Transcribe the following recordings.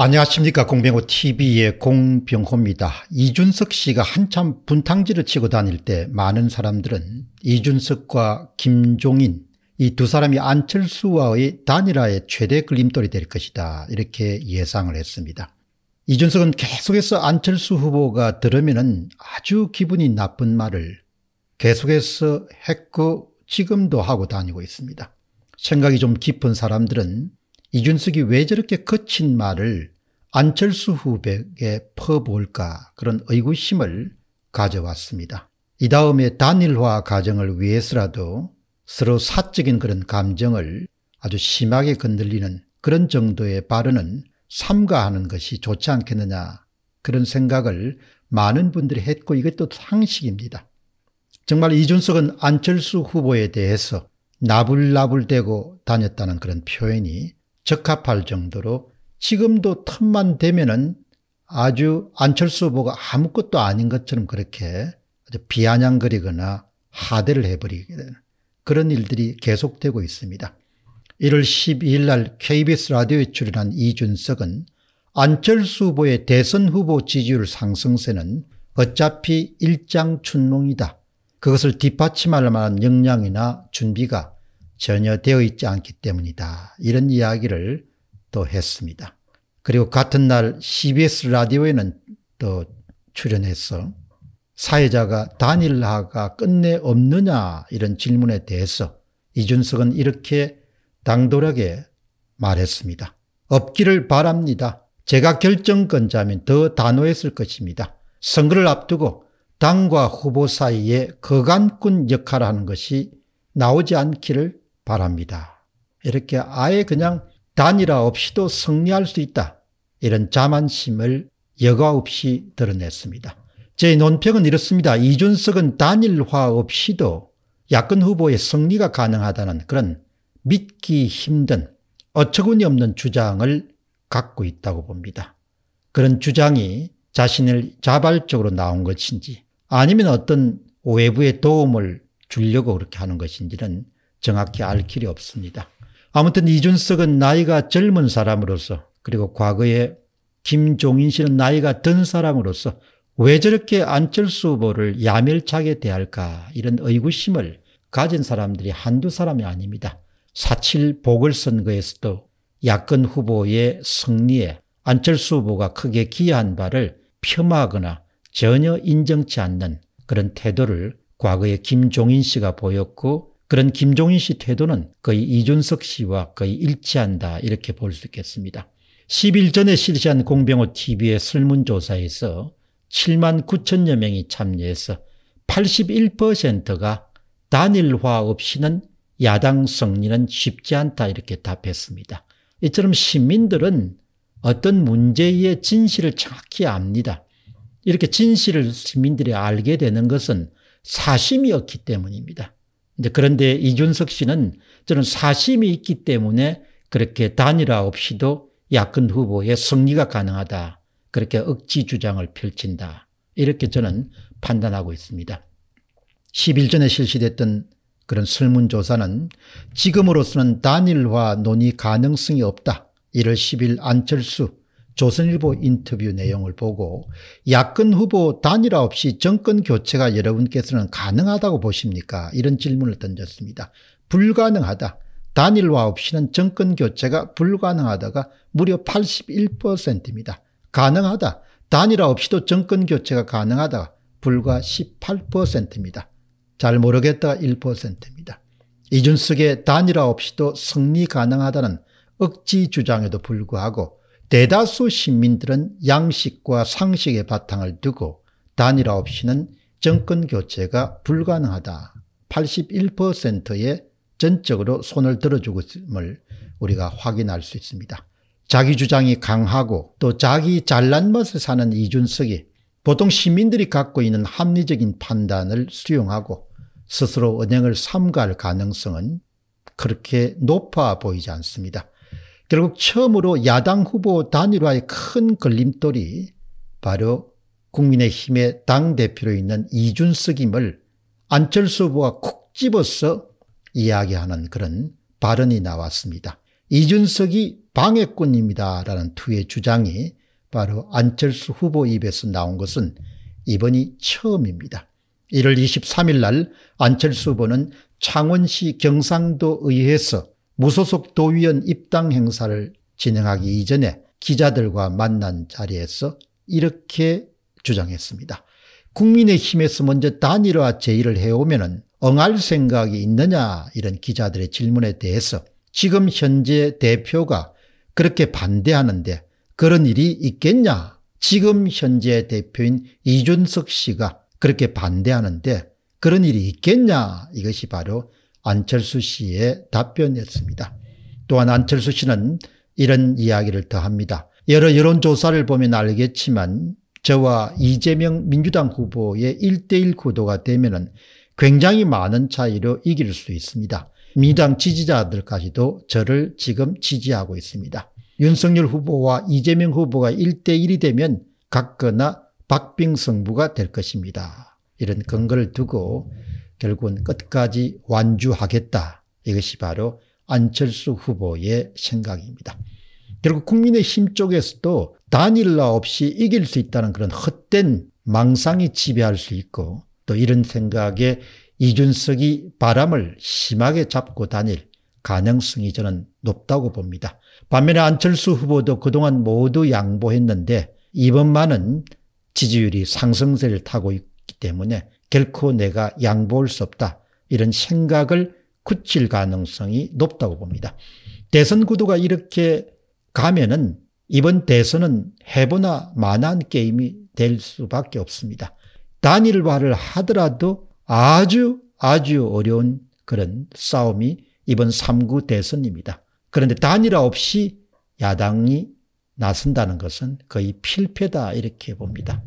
안녕하십니까 공병호 TV의 공병호입니다. 이준석 씨가 한참 분탕질을 치고 다닐 때 많은 사람들은 이준석과 김종인 이 두 사람이 안철수와의 단일화의 최대 그림돌이될 것이다 이렇게 예상을 했습니다. 이준석은 계속해서 안철수 후보가 들으면 아주 기분이 나쁜 말을 계속해서 했고 지금도 하고 다니고 있습니다. 생각이 좀 깊은 사람들은 이준석이 왜 저렇게 거친 말을 안철수 후배에게 퍼부을까 그런 의구심을 가져왔습니다. 이 다음에 단일화 과정을 위해서라도 서로 사적인 그런 감정을 아주 심하게 건들리는 그런 정도의 발언은 삼가하는 것이 좋지 않겠느냐 그런 생각을 많은 분들이 했고 이것도 상식입니다. 정말 이준석은 안철수 후보에 대해서 나불나불대고 다녔다는 그런 표현이 적합할 정도로 지금도 틈만 되면은 아주 안철수 후보가 아무것도 아닌 것처럼 그렇게 비아냥거리거나 하대를 해버리게 되는 그런 일들이 계속되고 있습니다. 1월 12일 날 KBS 라디오에 출연한 이준석은 안철수 후보의 대선 후보 지지율 상승세는 어차피 일장춘몽이다. 그것을 뒷받침할 만한 역량이나 준비가 전혀 되어 있지 않기 때문이다. 이런 이야기를 또 했습니다. 그리고 같은 날 CBS 라디오에는 또 출연해서 사회자가 단일화가 끝내 없느냐 이런 질문에 대해서 이준석은 이렇게 당돌하게 말했습니다. 없기를 바랍니다. 제가 결정권자면 더 단호했을 것입니다. 선거를 앞두고 당과 후보 사이에 거간꾼 역할을 하는 것이 나오지 않기를 바랍니다. 이렇게 아예 그냥 단일화 없이도 승리할 수 있다. 이런 자만심을 여과 없이 드러냈습니다. 제 논평은 이렇습니다. 이준석은 단일화 없이도 야권 후보의 승리가 가능하다는 그런 믿기 힘든 어처구니 없는 주장을 갖고 있다고 봅니다. 그런 주장이 자신을 자발적으로 나온 것인지 아니면 어떤 외부의 도움을 주려고 그렇게 하는 것인지는 정확히 알 길이 없습니다. 아무튼 이준석은 나이가 젊은 사람으로서 그리고 과거에 김종인 씨는 나이가 든 사람으로서 왜 저렇게 안철수 후보를 야멸차게 대할까 이런 의구심을 가진 사람들이 한두 사람이 아닙니다. 4.7 보궐선거에서도 야권 후보의 승리에 안철수 후보가 크게 기여한 바를 폄하하거나 전혀 인정치 않는 그런 태도를 과거에 김종인 씨가 보였고 그런 김종인 씨 태도는 거의 이준석 씨와 거의 일치한다 이렇게 볼 수 있겠습니다. 10일 전에 실시한 공병호 TV의 설문조사에서 7만 9천여 명이 참여해서 81%가 단일화 없이는 야당 승리는 쉽지 않다 이렇게 답했습니다. 이처럼 시민들은 어떤 문제의 진실을 정확히 압니다. 이렇게 진실을 시민들이 알게 되는 것은 사심이었기 때문입니다. 이제 그런데 이준석 씨는 저는 사심이 있기 때문에 그렇게 단일화 없이도 야권 후보의 승리가 가능하다. 그렇게 억지 주장을 펼친다. 이렇게 저는 판단하고 있습니다. 10일 전에 실시됐던 그런 설문조사는 지금으로서는 단일화 논의 가능성이 없다. 1월 10일 안철수 조선일보 인터뷰 내용을 보고 야권 후보 단일화 없이 정권 교체가 여러분께서는 가능하다고 보십니까? 이런 질문을 던졌습니다. 불가능하다. 단일화 없이는 정권 교체가 불가능하다가 무려 81%입니다. 가능하다. 단일화 없이도 정권 교체가 가능하다. 불과 18%입니다. 잘 모르겠다 1%입니다. 이준석의 단일화 없이도 승리 가능하다는 억지 주장에도 불구하고 대다수 시민들은 양식과 상식의 바탕을 두고 단일화 없이는 정권 교체가 불가능하다. 81%에 전적으로 손을 들어주고 있음을 우리가 확인할 수 있습니다. 자기 주장이 강하고 또 자기 잘난 맛을 사는 이준석이 보통 시민들이 갖고 있는 합리적인 판단을 수용하고 스스로 은행을 삼갈 가능성은 그렇게 높아 보이지 않습니다. 결국 처음으로 야당 후보 단일화의 큰 걸림돌이 바로 국민의힘의 당대표로 있는 이준석임을 안철수 후보가 콕 집어서 이야기하는 그런 발언이 나왔습니다. 이준석이 방해꾼입니다라는 투의 주장이 바로 안철수 후보 입에서 나온 것은 이번이 처음입니다. 1월 23일 날 안철수 후보는 창원시 경상도 의회에서 무소속 도의원 입당 행사를 진행하기 이전에 기자들과 만난 자리에서 이렇게 주장했습니다. 국민의힘에서 먼저 단일화 제의를 해오면 엉할 생각이 있느냐 이런 기자들의 질문에 대해서 지금 현재 대표가 그렇게 반대하는데 그런 일이 있겠냐 지금 현재 대표인 이준석 씨가 그렇게 반대하는데 그런 일이 있겠냐 이것이 바로 안철수 씨의 답변이었습니다. 또한 안철수 씨는 이런 이야기를 더합니다. 여러 여론조사를 보면 알겠지만 저와 이재명 민주당 후보의 1대1 구도가 되면 굉장히 많은 차이로 이길 수 있습니다. 민주당 지지자들까지도 저를 지금 지지하고 있습니다. 윤석열 후보와 이재명 후보가 1대1이 되면 각거나 박빙 성부가 될 것입니다. 이런 근거를 두고 결국은 끝까지 완주하겠다. 이것이 바로 안철수 후보의 생각입니다. 결국 국민의힘 쪽에서도 단일화 없이 이길 수 있다는 그런 헛된 망상이 지배할 수 있고 또 이런 생각에 이준석이 바람을 심하게 잡고 다닐 가능성이 저는 높다고 봅니다. 반면에 안철수 후보도 그동안 모두 양보했는데 이번만은 지지율이 상승세를 타고 있기 때문에 결코 내가 양보할 수 없다. 이런 생각을 굳힐 가능성이 높다고 봅니다. 대선 구도가 이렇게 가면은 이번 대선은 해보나 만한 게임이 될 수밖에 없습니다. 단일화를 하더라도 아주 아주 어려운 그런 싸움이 이번 3구 대선입니다. 그런데 단일화 없이 야당이 나선다는 것은 거의 필패다 이렇게 봅니다.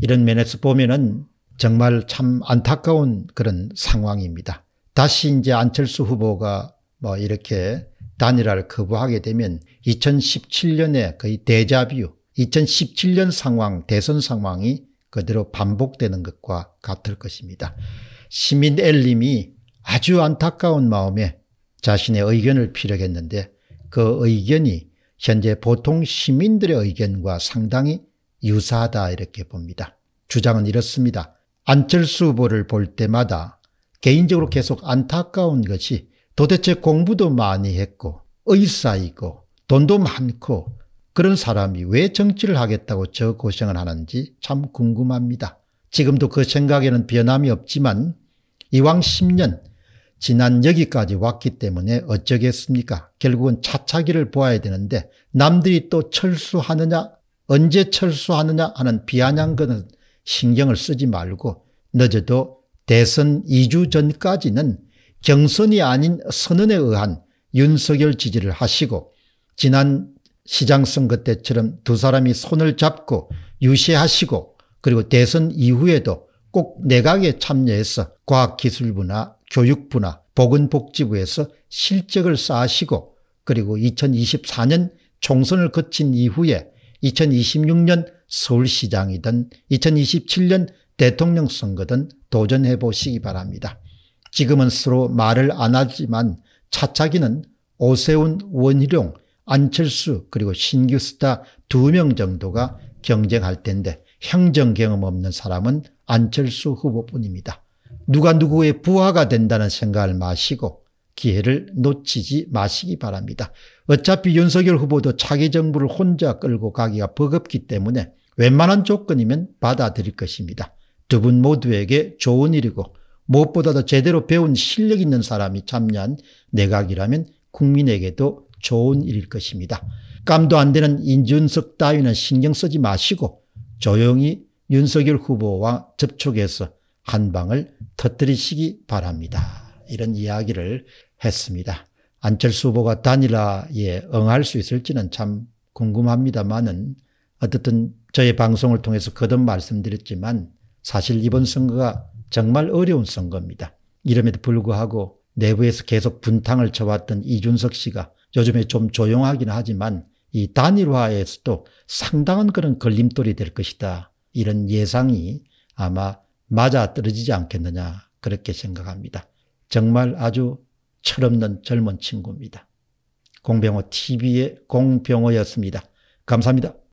이런 면에서 보면은 정말 참 안타까운 그런 상황입니다. 다시 이제 안철수 후보가 뭐 이렇게 단일화를 거부하게 되면 2017년에 거의 대자뷰 2017년 상황 대선 상황이 그대로 반복되는 것과 같을 것입니다. 시민 엘림이 아주 안타까운 마음에 자신의 의견을 피력했는데 그 의견이 현재 보통 시민들의 의견과 상당히 유사하다 이렇게 봅니다. 주장은 이렇습니다. 안철수 후보를 볼 때마다 개인적으로 계속 안타까운 것이 도대체 공부도 많이 했고 의사이고 돈도 많고 그런 사람이 왜 정치를 하겠다고 저 고생을 하는지 참 궁금합니다. 지금도 그 생각에는 변함이 없지만 이왕 10년 지난 여기까지 왔기 때문에 어쩌겠습니까? 결국은 차차기를 보아야 되는데 남들이 또 철수하느냐 언제 철수하느냐 하는 비아냥거는 신경을 쓰지 말고 늦어도 대선 2주 전까지는 경선이 아닌 선언에 의한 윤석열 지지를 하시고 지난 시장선거 때처럼 두 사람이 손을 잡고 유시하시고 그리고 대선 이후에도 꼭 내각에 참여해서 과학기술부나 교육부나 보건복지부에서 실적을 쌓으시고 그리고 2024년 총선을 거친 이후에 2026년 서울시장이든 2027년 대통령 선거든 도전해 보시기 바랍니다. 지금은 서로 말을 안 하지만 차차기는 오세훈, 원희룡, 안철수 그리고 신규 스타 두 명 정도가 경쟁할 텐데 행정 경험 없는 사람은 안철수 후보뿐입니다. 누가 누구의 부하가 된다는 생각을 마시고 기회를 놓치지 마시기 바랍니다. 어차피 윤석열 후보도 차기 정부를 혼자 끌고 가기가 버겁기 때문에 웬만한 조건이면 받아들일 것입니다. 두 분 모두에게 좋은 일이고 무엇보다도 제대로 배운 실력 있는 사람이 참여한 내각이라면 국민에게도 좋은 일일 것입니다. 깜도 안 되는 인준석 따위는 신경 쓰지 마시고 조용히 윤석열 후보와 접촉해서 한 방을 터뜨리시기 바랍니다. 이런 이야기를 했습니다. 안철수 후보가 단일화에 응할 수 있을지는 참 궁금합니다만은 어쨌든 저의 방송을 통해서 거듭 말씀드렸지만 사실 이번 선거가 정말 어려운 선거입니다. 이름에도 불구하고 내부에서 계속 분탕을 쳐왔던 이준석 씨가 요즘에 좀 조용하긴 하지만 이 단일화에서도 상당한 그런 걸림돌이 될 것이다. 이런 예상이 아마 맞아떨어지지 않겠느냐 그렇게 생각합니다. 정말 아주 철없는 젊은 친구입니다. 공병호 TV의 공병호였습니다. 감사합니다.